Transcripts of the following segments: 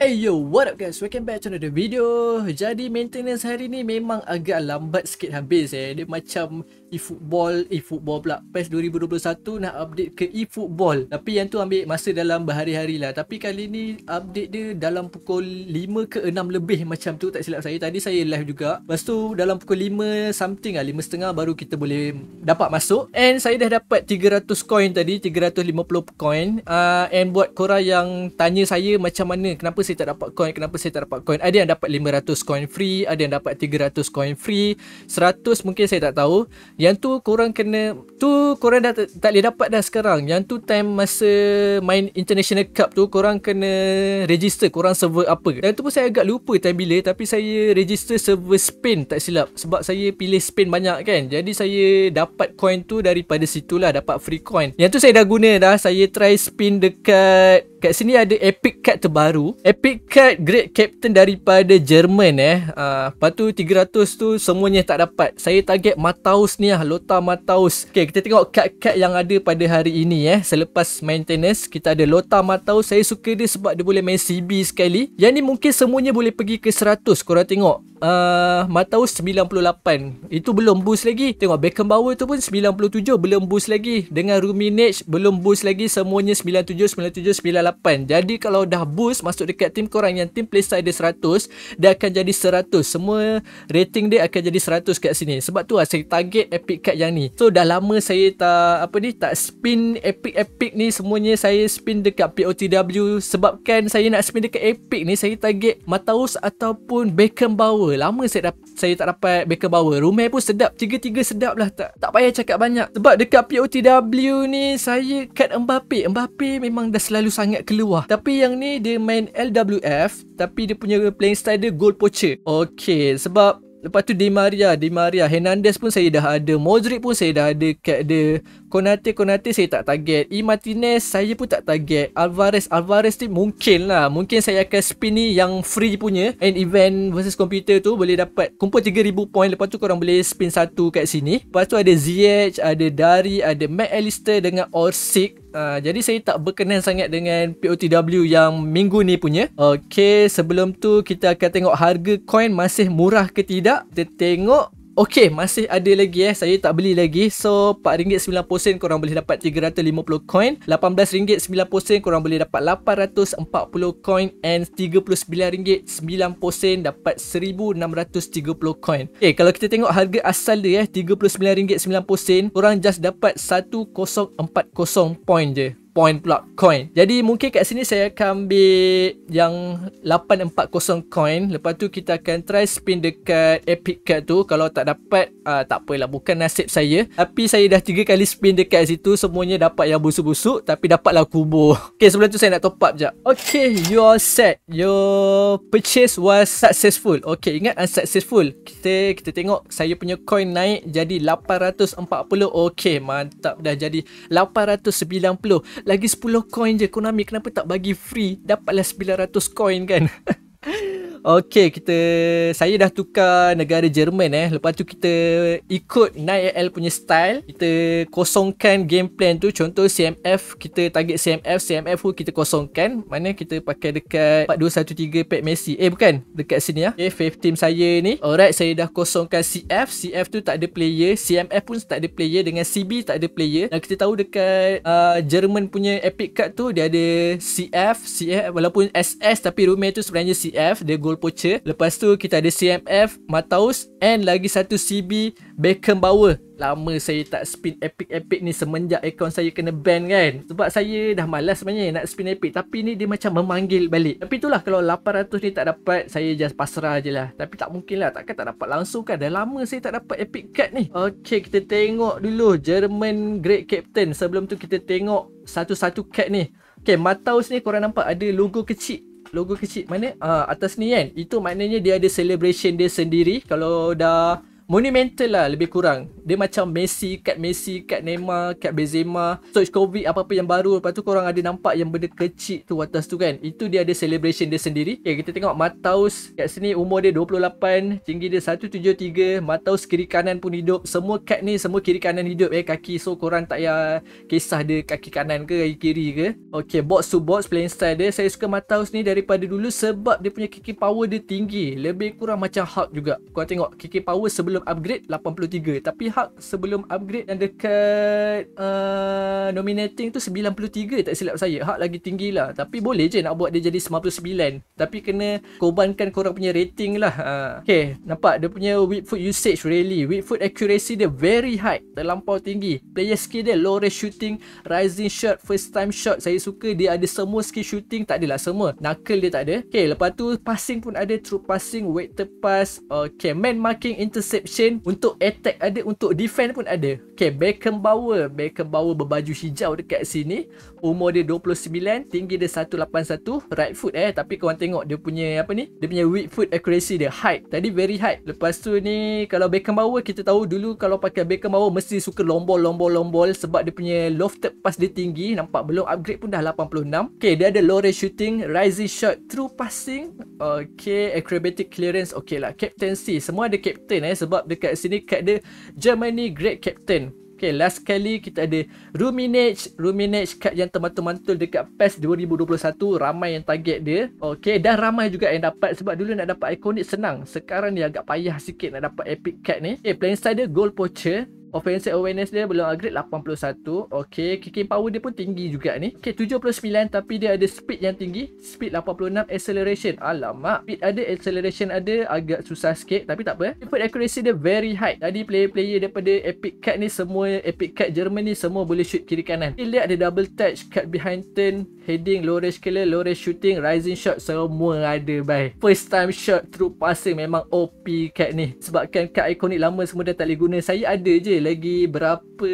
Hey yo, what up guys? Welcome back to another video. Jadi maintenance hari ni memang agak lambat sikit habis eh. Dia macam e-football, e-football pula. PES 2021 nak update ke e-football. Tapi yang tu ambil masa dalam berhari-hari lah. Tapi kali ni update dia dalam pukul 5 ke 6 lebih macam tu tak silap saya. Tadi saya live juga. Lepas tu dalam pukul 5 something lah, 5 setengah baru kita boleh dapat masuk. And saya dah dapat 300 coin tadi, 350 coin. Uh, and buat korang yang tanya saya macam mana, kenapa saya tak dapat coin kenapa saya tak dapat coin ada yang dapat 500 coin free ada yang dapat 300 coin free 100 mungkin saya tak tahu yang tu korang kena tu korang dah tak boleh dapat dah sekarang yang tu time masa main international cup tu korang kena register korang server apa yang tu pun saya agak lupa time bila tapi saya register server Spain tak silap sebab saya pilih Spain banyak kan jadi saya dapat coin tu daripada situ lah dapat free coin yang tu saya dah guna dah saya try spin dekat kat sini ada epic card terbaru epic Pick card great captain daripada Jerman eh. Uh, lepas 300 tu semuanya tak dapat. Saya target Mataus ni lah. Lothar Mataus. Okay, kita tengok card-card yang ada pada hari ini eh. Selepas maintenance, kita ada Lota Mataus. Saya suka dia sebab dia boleh main CB sekali. Yang ni mungkin semuanya boleh pergi ke 100. Kau tengok. Uh, Mataus 98. Itu belum boost lagi. Tengok Beckenbauer tu pun 97. Belum boost lagi. Dengan Ruminage, belum boost lagi. Semuanya 97, 97, 98. Jadi kalau dah boost, masuk dekat setiap team korang yang team playstyle dia 100 dia akan jadi 100 semua rating dia akan jadi 100 kat sini sebab tu lah saya target epic card yang ni so dah lama saya tak apa ni tak spin epic epic ni semuanya saya spin dekat POTW sebabkan saya nak spin dekat epic ni saya target Mataus ataupun Beckham Bauer lama saya dah, saya tak dapat Beckham Bauer rumah pun sedap tiga-tiga sedap lah tak, tak payah cakap banyak sebab dekat POTW ni saya kat Mbappe Mbappe memang dah selalu sangat keluar tapi yang ni dia main LW WWF tapi dia punya playing style dia gold poacher. Okey, sebab Lepas tu Di Maria, Di Maria, Hernandez pun saya dah ada, Modric pun saya dah ada, Kat dia, Konate Konate saya tak target. I e. Martinez saya pun tak target. Alvarez Alvarez ni mungkin lah. Mungkin saya akan spin ni yang free punya. And event versus computer tu boleh dapat kumpul 3000 point. Lepas tu korang boleh spin satu kat sini. Lepas tu ada ZH, ada Dari, ada Matt Alistair dengan Orsic. Uh, jadi saya tak berkenan sangat dengan POTW yang minggu ni punya Okay, sebelum tu kita akan tengok harga coin masih murah ke tidak Kita tengok Okay, masih ada lagi eh. Saya tak beli lagi. So, RM4.90 korang boleh dapat 350 coin. RM18.90 korang boleh dapat 840 coin. And RM39.90 dapat 1630 coin. Okay, kalau kita tengok harga asal dia eh. RM39.90 korang just dapat 1040 point je point pula coin. Jadi mungkin kat sini saya akan ambil yang 840 coin. Lepas tu kita akan try spin dekat epic card tu. Kalau tak dapat uh, tak apalah bukan nasib saya. Tapi saya dah 3 kali spin dekat situ semuanya dapat yang busuk-busuk tapi dapatlah kubo. Okey sebelum tu saya nak top up jap. Okey you all set. Your purchase was successful. Okey ingat unsuccessful. Kita kita tengok saya punya coin naik jadi 840. Okey mantap dah jadi 890. Lagi 10 coin je Konami kenapa tak bagi free Dapatlah 900 coin kan Okay kita Saya dah tukar negara Jerman eh Lepas tu kita ikut 9AL punya style Kita kosongkan game plan tu Contoh CMF Kita target CMF CMF pun kita kosongkan Mana kita pakai dekat 4213 Pat Messi Eh bukan Dekat sini ya Okay fave team saya ni Alright saya dah kosongkan CF CF tu tak ada player CMF pun tak ada player Dengan CB tak ada player Dan kita tahu dekat uh, Jerman punya epic card tu Dia ada CF CF walaupun SS Tapi rumah tu sebenarnya CF Dia go goalpoacher. Lepas tu kita ada CMF, Mataus and lagi satu CB Beckham Bauer. Lama saya tak spin epic-epic ni semenjak akaun saya kena ban kan. Sebab saya dah malas sebenarnya nak spin epic. Tapi ni dia macam memanggil balik. Tapi itulah kalau 800 ni tak dapat, saya just pasrah je lah. Tapi tak mungkin lah. Takkan tak dapat langsung kan. Dah lama saya tak dapat epic card ni. Okay, kita tengok dulu German Great Captain. Sebelum tu kita tengok satu-satu card ni. Okay, Mataus ni korang nampak ada logo kecil logo kecil mana uh, atas ni kan itu maknanya dia ada celebration dia sendiri kalau dah monumental lah lebih kurang dia macam Messi kat Messi kat Neymar kat Benzema so covid apa-apa yang baru lepas tu korang ada nampak yang benda kecil tu atas tu kan itu dia ada celebration dia sendiri okay, eh, kita tengok Mataus kat sini umur dia 28 tinggi dia 173 Mataus kiri kanan pun hidup semua kat ni semua kiri kanan hidup eh kaki so korang tak payah kisah dia kaki kanan ke kaki kiri ke Okay, box to box playing style dia saya suka Mataus ni daripada dulu sebab dia punya kiki power dia tinggi lebih kurang macam Hulk juga korang tengok kiki power sebelum sebelum upgrade 83 tapi hak sebelum upgrade dan dekat uh, nominating tu 93 tak silap saya hak lagi tinggi lah tapi boleh je nak buat dia jadi 99 tapi kena korbankan korang punya rating lah uh. Ah, okay, nampak dia punya weak foot usage really weak foot accuracy dia very high terlampau tinggi player skill dia low range shooting rising shot first time shot saya suka dia ada semua skill shooting tak adalah semua knuckle dia tak ada Okay, lepas tu passing pun ada true passing weight pass okay man marking intercept option untuk attack ada untuk defend pun ada okay Beckham Bauer Beckham Bauer berbaju hijau dekat sini umur dia 29 tinggi dia 181 right foot eh tapi korang tengok dia punya apa ni dia punya weak foot accuracy dia high. tadi very high. lepas tu ni kalau Beckham Bauer kita tahu dulu kalau pakai Beckham Bauer mesti suka lombol lombol lombol sebab dia punya lofted pass dia tinggi nampak belum upgrade pun dah 86 okay dia ada low range shooting rising shot through passing okay acrobatic clearance okay lah captaincy semua ada captain eh sebab sebab dekat sini kat dia Germany great captain. Okay, last kali kita ada Ruminage. Ruminage kad yang termantul-mantul dekat PES 2021. Ramai yang target dia. Okay, dan ramai juga yang dapat. Sebab dulu nak dapat ikonik senang. Sekarang ni agak payah sikit nak dapat epic card ni. Okay, eh, playing side dia gold poacher offensive awareness dia belum upgrade 81 okay kicking power dia pun tinggi juga ni okay 79 tapi dia ada speed yang tinggi speed 86 acceleration alamak speed ada acceleration ada agak susah sikit tapi takpe, apa accuracy dia very high tadi player-player daripada epic card ni semua epic card Jerman ni semua boleh shoot kiri kanan dia lihat ada double touch card behind turn heading low range killer low range shooting rising shot semua ada bye first time shot through passing memang OP card ni sebabkan card ikonik lama semua dah tak boleh guna saya ada je lagi berapa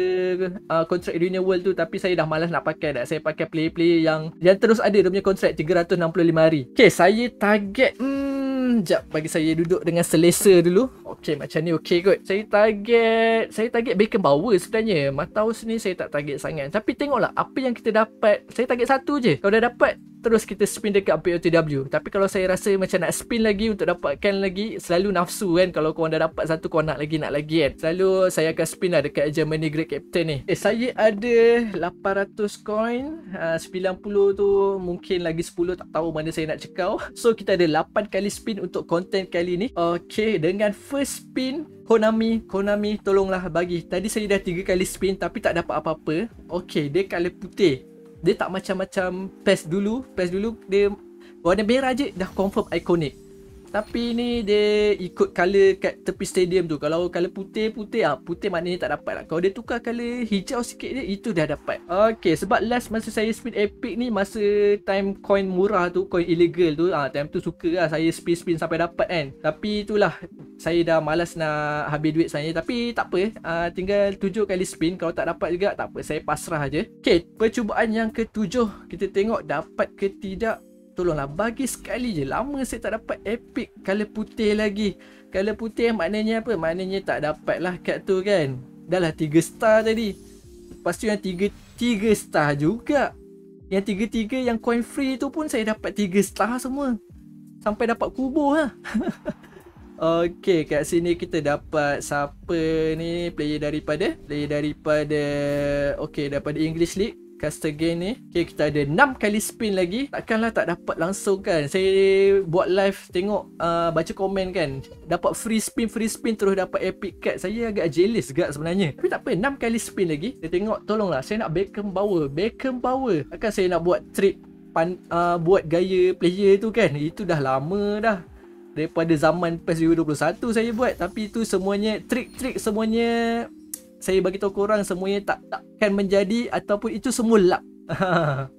uh, kontrak world tu tapi saya dah malas nak pakai dah. Saya pakai play play yang yang terus ada dia punya kontrak 365 hari. Okay, saya target hmm, jap bagi saya duduk dengan selesa dulu okay macam ni okay kot saya target saya target Beckham Bauer sebenarnya Matau ni saya tak target sangat tapi tengoklah apa yang kita dapat saya target satu je kalau dah dapat terus kita spin dekat POTW tapi kalau saya rasa macam nak spin lagi untuk dapatkan lagi selalu nafsu kan kalau korang dah dapat satu korang nak lagi nak lagi kan selalu saya akan spin lah dekat Germany Great Captain ni eh saya ada 800 coin ah, uh, 90 tu mungkin lagi 10 tak tahu mana saya nak cekau so kita ada 8 kali spin untuk content kali ni Okay dengan first first spin Konami, Konami tolonglah bagi. Tadi saya dah tiga kali spin tapi tak dapat apa-apa. Okey, dia color putih. Dia tak macam-macam PES dulu. PES dulu dia warna merah je dah confirm iconic. Tapi ni dia ikut colour kat tepi stadium tu Kalau colour putih, putih ah Putih maknanya tak dapat lah Kalau dia tukar colour hijau sikit dia Itu dah dapat Okay, sebab last masa saya spin epic ni Masa time coin murah tu Coin illegal tu ah Time tu suka lah saya spin-spin sampai dapat kan Tapi itulah Saya dah malas nak habis duit saya. Tapi tak apa ah, Tinggal tujuh kali spin Kalau tak dapat juga tak apa Saya pasrah aje. Okay, percubaan yang ketujuh Kita tengok dapat ke tidak tolonglah bagi sekali je lama saya tak dapat epic color putih lagi color putih maknanya apa maknanya tak dapat lah kad tu kan dah lah 3 star tadi lepas tu yang 3 3 star juga yang 3-3 yang coin free tu pun saya dapat 3 star semua sampai dapat kubur lah Okey, kat sini kita dapat siapa ni player daripada player daripada okey daripada English League caster gain ni okay, kita ada 6 kali spin lagi takkanlah tak dapat langsung kan saya buat live tengok uh, baca komen kan dapat free spin free spin terus dapat epic card saya agak jealous gak sebenarnya tapi tak apa 6 kali spin lagi saya tengok tolonglah saya nak Beckham power Beckham power takkan saya nak buat trip pan, uh, buat gaya player tu kan itu dah lama dah daripada zaman PES 21 saya buat tapi itu semuanya trik-trik semuanya saya bagi tahu korang semuanya tak takkan menjadi ataupun itu semua luck.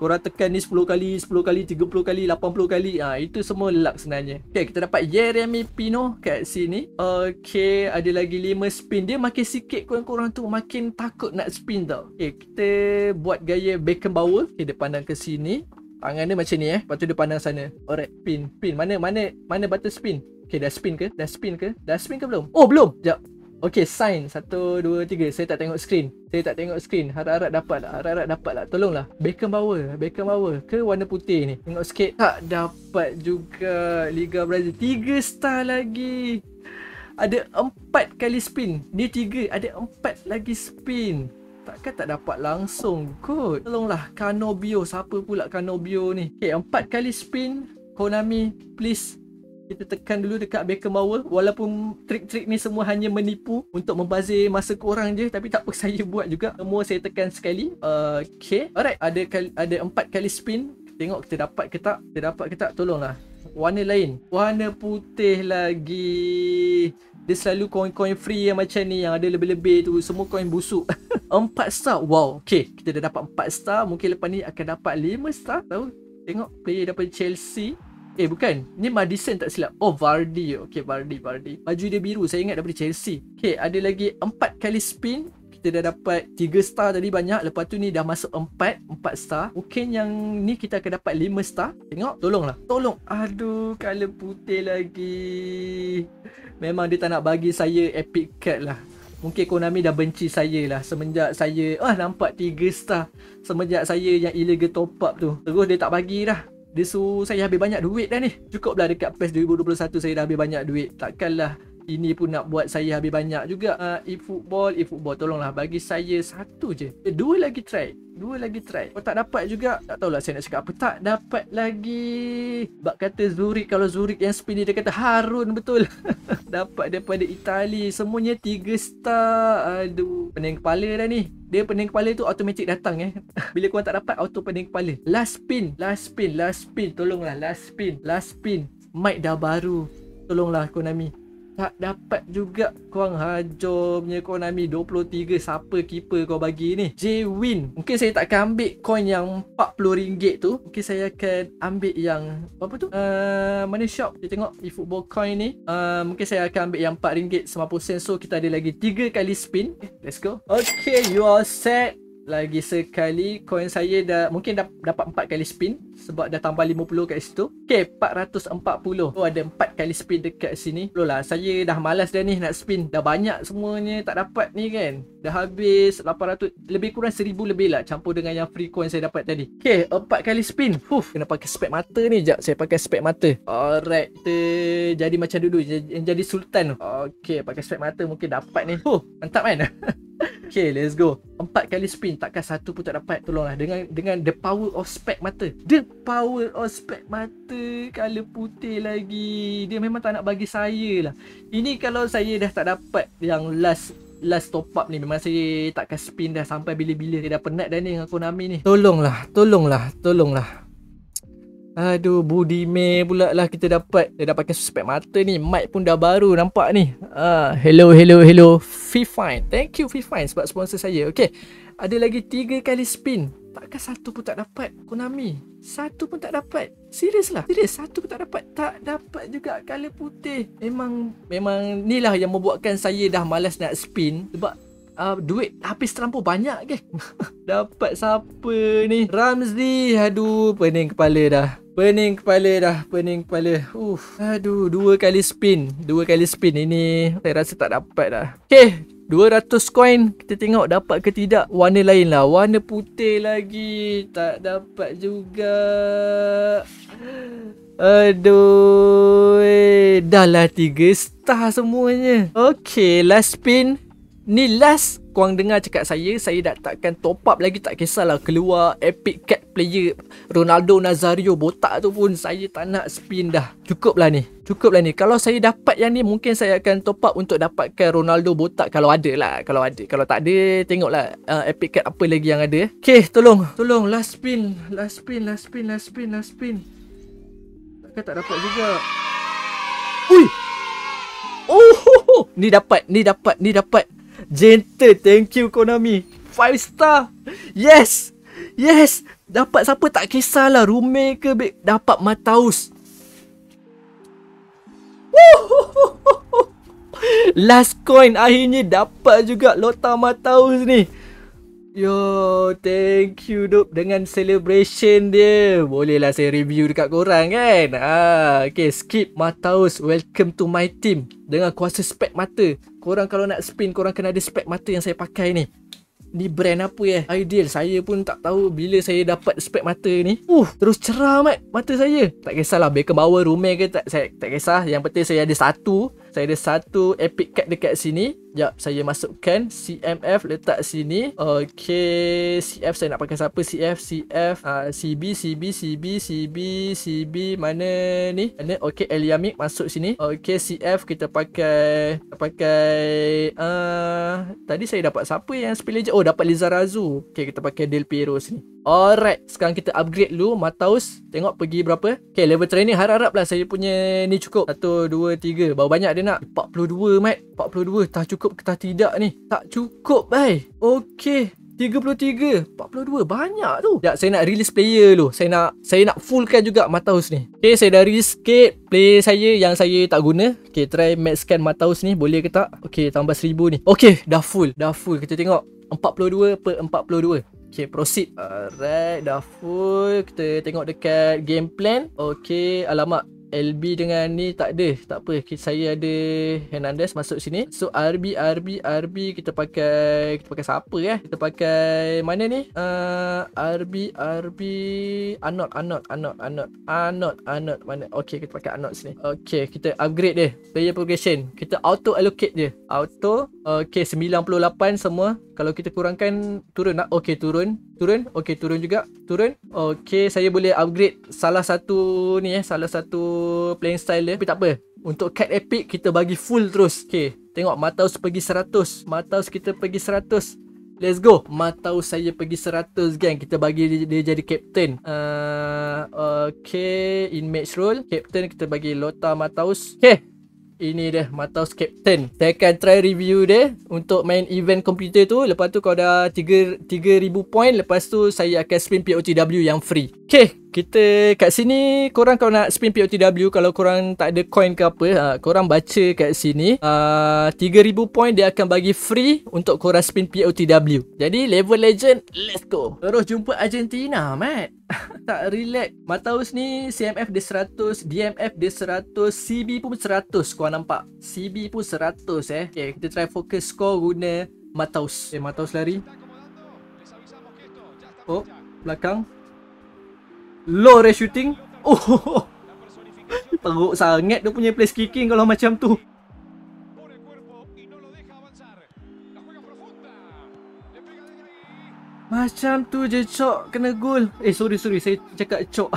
korang tekan ni 10 kali, 10 kali, 30 kali, 80 kali. Ah ha, itu semua luck sebenarnya. Okey, kita dapat Jeremy Pino kat sini. Okey, ada lagi 5 spin. Dia makin sikit korang korang tu makin takut nak spin tau. Okey, kita buat gaya Beckham Bowl. Okey, dia pandang ke sini. Tangan dia macam ni eh. Lepas tu dia pandang sana. Alright, pin, pin. Mana mana mana button spin? Okay, dah spin ke? Dah spin ke? Dah spin ke belum? Oh, belum. Sekejap. Okay, sign. Satu, dua, tiga. Saya tak tengok screen. Saya tak tengok screen. Harap-harap dapat lah. Harap-harap dapat lah. Tolonglah. Bacon bawa. Bacon bawa. Ke warna putih ni. Tengok sikit. Tak dapat juga Liga Brazil. Tiga star lagi. Ada empat kali spin. Dia tiga. Ada empat lagi spin. Takkan tak dapat langsung kot. Tolonglah. Kanobio. Siapa pula Kanobio ni? Okay, empat kali spin. Konami, please kita tekan dulu dekat Beckenbauer walaupun trik-trik ni semua hanya menipu untuk membazir masa korang je tapi tak apa saya buat juga semua saya tekan sekali uh, okay alright ada kali, ada empat kali spin tengok kita dapat ke tak kita dapat ke tak tolonglah warna lain warna putih lagi dia selalu coin-coin free yang macam ni yang ada lebih-lebih tu semua coin busuk 4 star wow okay kita dah dapat 4 star mungkin lepas ni akan dapat 5 star tahu tengok player daripada Chelsea Eh bukan Ni Madison tak silap Oh Vardy Okay Vardy Vardy Baju dia biru Saya ingat daripada Chelsea Okay ada lagi empat kali spin Kita dah dapat tiga star tadi banyak Lepas tu ni dah masuk empat empat star Mungkin yang ni kita akan dapat lima star Tengok Tolonglah Tolong Aduh Color putih lagi Memang dia tak nak bagi saya Epic card lah Mungkin Konami dah benci saya lah Semenjak saya Ah nampak tiga star Semenjak saya yang illegal top up tu Terus dia tak bagi dah dia suruh saya habis banyak duit dah ni Cukup lah dekat PES 2021 saya dah habis banyak duit Takkanlah ini pun nak buat saya habis banyak juga uh, e-football e-football tolonglah bagi saya satu je eh, dua lagi try dua lagi try kalau tak dapat juga tak tahulah saya nak cakap apa tak dapat lagi bak kata Zurich kalau Zurich yang spin ni dia kata Harun betul dapat daripada Itali semuanya tiga star aduh pening kepala dah ni dia pening kepala tu automatic datang eh bila kau tak dapat auto pening kepala last spin last spin last spin tolonglah last spin last spin mic dah baru tolonglah Konami tak dapat juga Kuang Hajo punya Konami 23 siapa keeper kau bagi ni J-Win mungkin saya tak ambil coin yang rm ringgit tu mungkin saya akan ambil yang apa tu uh, mana shop kita tengok eFootball coin ni uh, mungkin saya akan ambil yang RM4.90 so kita ada lagi 3 kali spin okay, let's go okay you are set lagi sekali coin saya dah mungkin dah dapat 4 kali spin sebab dah tambah 50 kat situ. Okey, 440. Oh ada 4 kali spin dekat sini. Lolah, saya dah malas dah ni nak spin. Dah banyak semuanya tak dapat ni kan. Dah habis 800 lebih kurang 1000 lebih lah campur dengan yang free coin saya dapat tadi. Okay, 4 kali spin. Fuh, kena pakai spek mata ni jap. Saya pakai spek mata. Alright, kita jadi macam dulu jadi, jadi sultan. Okay, pakai spek mata mungkin dapat ni. Fuh, mantap kan? Okay, let's go. Empat kali spin takkan satu pun tak dapat. Tolonglah dengan dengan the power of spec mata. The power of spec mata color putih lagi. Dia memang tak nak bagi saya lah. Ini kalau saya dah tak dapat yang last last top up ni memang saya takkan spin dah sampai bila-bila dia dah penat dah ni dengan Konami ni. tolonglah, tolonglah. tolonglah. Aduh Budi May pula lah kita dapat Dia dah pakai suspek mata ni Mic pun dah baru nampak ni uh, Hello hello hello Fifine Thank you Fifine sebab sponsor saya Okay Ada lagi tiga kali spin Takkan satu pun tak dapat Konami Satu pun tak dapat Serius lah Serius satu pun tak dapat Tak dapat juga Color putih Memang Memang ni lah yang membuatkan saya dah malas nak spin Sebab Uh, duit habis terlampau banyak ke? Dapat siapa ni? Ramzi Aduh pening kepala dah Pening kepala dah Pening kepala Uf. Aduh Dua kali spin Dua kali spin ini Saya rasa tak dapat dah Okay 200 coin Kita tengok dapat ke tidak Warna lain lah Warna putih lagi Tak dapat juga Aduh eh. Dahlah 3 star semuanya Okay Last spin Ni last Korang dengar cakap saya Saya dah takkan top up lagi Tak kisahlah Keluar epic cat player Ronaldo Nazario Botak tu pun Saya tak nak spin dah Cukup lah ni Cukup lah ni Kalau saya dapat yang ni Mungkin saya akan top up Untuk dapatkan Ronaldo botak Kalau ada lah Kalau ada Kalau tak ada Tengoklah uh, epic cat apa lagi yang ada Okay tolong Tolong last spin Last spin Last spin Last spin Last spin Takkan tak dapat juga Ui Oh ho, ho. Ni dapat Ni dapat Ni dapat Jenta thank you Konami 5 star Yes Yes Dapat siapa tak kisahlah Rume ke babe. Dapat Mataus Last coin akhirnya dapat juga Lota Mataus ni Yo, thank you dope dengan celebration dia. Bolehlah saya review dekat korang kan? Ah, okay, skip Mataus. Welcome to my team. Dengan kuasa spek mata. Korang kalau nak spin Korang kena ada spek mata yang saya pakai ni Ni brand apa eh Ideal Saya pun tak tahu Bila saya dapat spek mata ni Uh Terus cerah eh, mat Mata saya Tak kisahlah Bacon bawa rumah ke tak Saya tak kisah Yang penting saya ada satu Saya ada satu Epic card dekat sini ya saya masukkan CMF letak sini Okay CF saya nak pakai siapa CF CF uh, ah, CB CB CB CB CB Mana ni Mana Okay Eliamik masuk sini Okay CF kita pakai kita Pakai uh, Tadi saya dapat siapa yang spill je Oh dapat Liza Razu Okay kita pakai Del Piero sini Alright Sekarang kita upgrade dulu Mataus Tengok pergi berapa Okay level training harap-harap lah Saya punya ni cukup 1, 2, 3 Bau banyak dia nak 42 mat 42 dah cukup cukup ke tidak ni? Tak cukup, eh. Okey. 33, 42, banyak tu. Sekejap, saya nak release player tu. Saya nak saya nak fullkan juga mata house ni. Okay, saya dah release sikit player saya yang saya tak guna. Okay, try max scan mata house ni. Boleh ke tak? Okay, tambah 1000 ni. Okay, dah full. Dah full. Kita tengok. 42 per 42. Okay, proceed. Alright, dah full. Kita tengok dekat game plan. Okay, alamak. LB dengan ni tak ada. Tak apa. Saya ada Hernandez masuk sini. So RB RB RB kita pakai kita pakai siapa eh? Kita pakai mana ni? Uh, RB RB Anot Anot Anot Anot Anot Anot mana? Okay, kita pakai Anot sini. Okay, kita upgrade dia. Player progression. Kita auto allocate dia. Auto Okay 98 semua Kalau kita kurangkan Turun nak lah. Okay turun Turun. Okey, turun juga. Turun. Okey, saya boleh upgrade salah satu ni eh, salah satu playing style dia. Tapi tak apa. Untuk cat epic kita bagi full terus. Okey, tengok Mataus pergi 100. Mataus kita pergi 100. Let's go Matau saya pergi 100 gang Kita bagi dia, dia jadi captain uh, Okay In match role Captain kita bagi Lota Mataus Okay ini dia matau Captain. Saya akan try review dia untuk main event komputer tu. Lepas tu kau dah 3000 point, lepas tu saya akan spin POTW yang free. Okey, kita kat sini korang kalau nak spin POTW kalau korang tak ada coin ke apa uh, korang baca kat sini uh, ah, 3000 point dia akan bagi free untuk korang spin POTW jadi level legend let's go terus jumpa Argentina mat tak relax Mataus ni CMF dia 100 DMF dia 100 CB pun 100 korang nampak CB pun 100 eh okay, kita try focus score guna Mataus eh okay, lari oh belakang low range shooting. Oh. Teruk sangat dia punya place kicking kalau macam tu. Macam tu je Cok kena gol. Eh sorry sorry saya cakap Cok.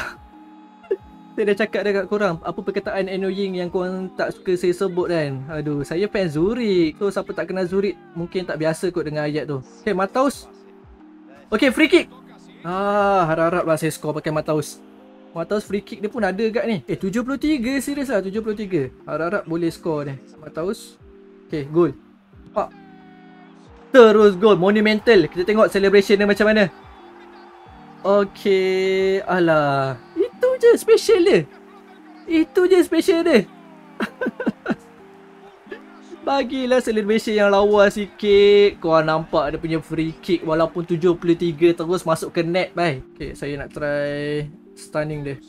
saya dah cakap dekat korang apa perkataan annoying yang korang tak suka saya sebut kan. Aduh saya fan Zurich. So siapa tak kenal Zurich mungkin tak biasa kot dengan ayat tu. Okay Mataus. Okay free kick. Ah, harap-harap lah saya score pakai Mataus. Mataus free kick dia pun ada dekat ni. Eh, 73 serius lah, 73. Harap-harap boleh skor ni. Mataus. Okay, goal. Pak. Terus goal. Monumental. Kita tengok celebration dia macam mana. Okay. Alah. Itu je special dia. Itu je special dia. Bagilah celebration yang lawa sikit. Kau nampak dia punya free kick walaupun 73 terus masuk ke net bhai. Okey, saya nak try stunning dia.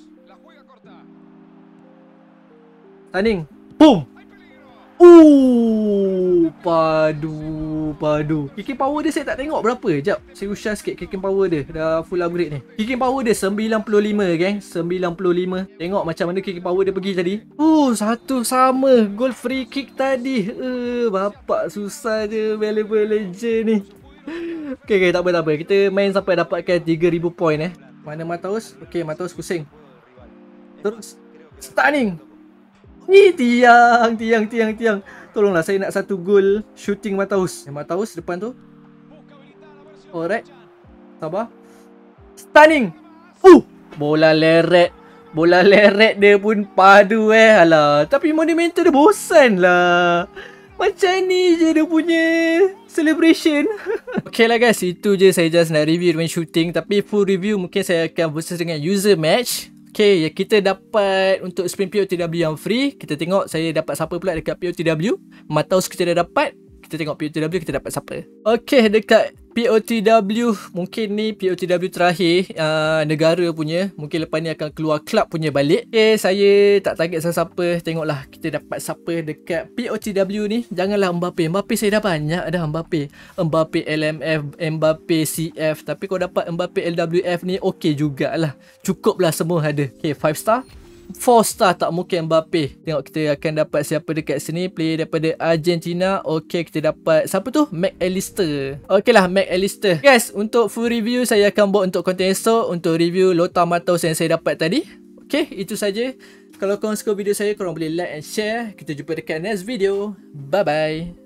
Stunning. Boom. Uh, padu, padu. Kicking power dia saya tak tengok berapa. Jap, saya usah sikit kicking power dia. Dah full upgrade ni. Kicking power dia 95, geng. 95. Tengok macam mana kicking power dia pergi tadi. Uh, satu sama. Goal free kick tadi. Uh, bapak susah je Valuable Legend ni. okay, okay, tak apa, Kita main sampai dapatkan 3,000 point eh. Mana Matos? Okay, Matos pusing. Terus. Stunning. Ni tiang, tiang, tiang, tiang. Tolonglah saya nak satu gol shooting Mataus. Yang eh, Mataus depan tu. Alright. Sabar. Stunning. Uh, bola leret. Bola leret dia pun padu eh. Alah, tapi monumental dia bosan lah. Macam ni je dia punya celebration. okay lah guys, itu je saya just nak review dengan shooting. Tapi full review mungkin saya akan versus dengan user match. Okay, ya, kita dapat untuk sprint POTW yang free. Kita tengok saya dapat siapa pula dekat POTW. Matau kita dah dapat. Kita tengok POTW kita dapat siapa. Okay, dekat POTW mungkin ni POTW terakhir uh, negara punya mungkin lepas ni akan keluar club punya balik okay, eh, saya tak target siapa-siapa tengoklah kita dapat siapa dekat POTW ni janganlah Mbappe Mbappe saya dah banyak ada Mbappe Mbappe LMF Mbappe CF tapi kau dapat Mbappe LWF ni okey jugalah cukup lah semua ada okay, 5 star 4 star lah tak mungkin Mbappe Tengok kita akan dapat siapa dekat sini Player daripada Argentina Okay kita dapat Siapa tu? Mac McAllister Okay lah Mac McAllister Guys untuk full review saya akan buat untuk konten esok Untuk review Lothar Matos yang saya dapat tadi Okay itu saja. Kalau korang suka video saya korang boleh like and share Kita jumpa dekat next video Bye bye